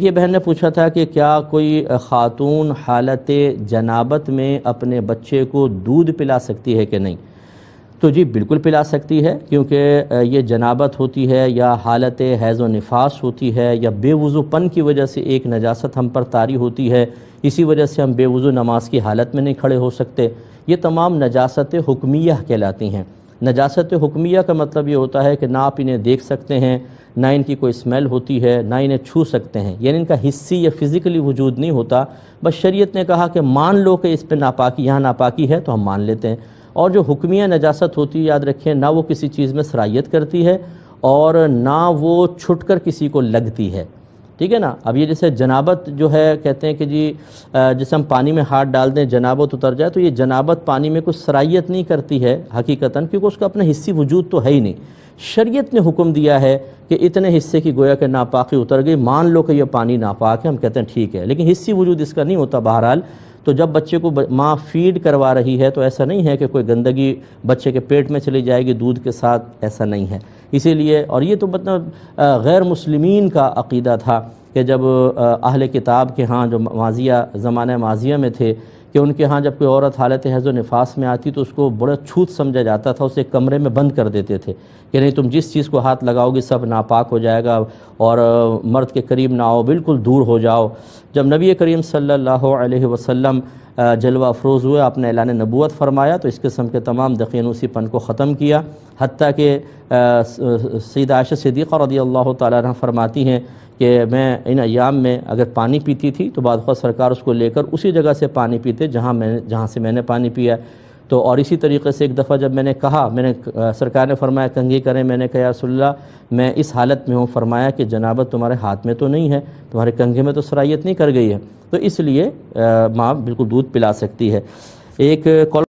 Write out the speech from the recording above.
ये बहन ने पूछा था कि क्या कोई ख़ातून हालत जनाबत में अपने बच्चे को दूध पिला सकती है कि नहीं तो जी बिल्कुल पिला सकती है क्योंकि ये जनाबत होती है या हालत हैज़ नफास होती है या बेवज़ूपन की वजह से एक नजास्त हम पर तारी होती है इसी वजह से हम बेवज़ू नमाज की हालत में नहीं खड़े हो सकते ये तमाम नजासतें हुक्मिया कहलाती हैं नजास्त हुक्मिया का मतलब ये होता है कि ना आप इन्हें देख सकते हैं ना इनकी कोई स्मेल होती है ना इन्हें छू सकते हैं यानी इनका हिस्सी या फिज़िकली वजूद नहीं होता बस शरीयत ने कहा कि मान लो कि इस पर नापाकी यहाँ नापाकी है तो हम मान लेते हैं और जो हुक्मिया नजास्त होती है याद रखें ना वो किसी चीज़ में सराहियत करती है और ना वो छुट किसी को लगती है ठीक है ना अब ये जैसे जनाबत जो है कहते हैं कि जी जैसे हम पानी में हाथ डाल दें जनाबत उतर जाए तो ये जनाबत पानी में कुछ सराहियत नहीं करती है हकीकता क्योंकि उसका अपना हिस्सी वजूद तो है ही नहीं शरीयत ने हुक्म दिया है कि इतने हिस्से की गोया के नापाकी उतर गई मान लो कि यह पानी नापाक है हम कहते हैं ठीक है लेकिन हिस्सी वजूद इसका नहीं होता बहरहाल तो जब बच्चे को माँ फीड करवा रही है तो ऐसा नहीं है कि कोई गंदगी बच्चे के पेट में चली जाएगी दूध के साथ ऐसा नहीं है इसीलिए और ये तो मतलब गैर मुसलिमीन का अकीदा था कि जब अहल किताब के हाँ जो माजिया ज़माना माजिया में थे कि उनके यहाँ जब कोई औरत हालत हैज़ नफास में आती तो उसको बड़ा छूत समझा जाता था उसे कमरे में बंद कर देते थे कि नहीं तुम जिस चीज़ को हाथ लगाओगे सब नापाक हो जाएगा और मर्द के करीब ना आओ बिल्कुल दूर हो जाओ जब नबी करीम सल्लल्लाहु अलैहि वसल्लम जलवा अफरोज़ हुए आपने ऐलान नबूत फरमाया तो इस किस्म के तमाम पन को ख़त्म किया हती कि सद आयश सदीक़ रदी अल्लाह तह फरमाती हैं कि मैं इन अयाम में अगर पानी पीती थी तो बाद सरकार उसको लेकर उसी जगह से पानी पीते जहाँ मैं जहाँ से मैंने पानी पिया तो और इसी तरीके से एक दफ़ा जब मैंने कहा मैंने सरकार ने फरमाया कंघी करें मैंने कहा यासुल्ला मैं इस हालत में हूँ फरमाया कि जनाबत तुम्हारे हाथ में तो नहीं है तुम्हारे कंघे में तो सराहियत नहीं कर गई है तो इसलिए माँ बिल्कुल दूध पिला सकती है एक कॉल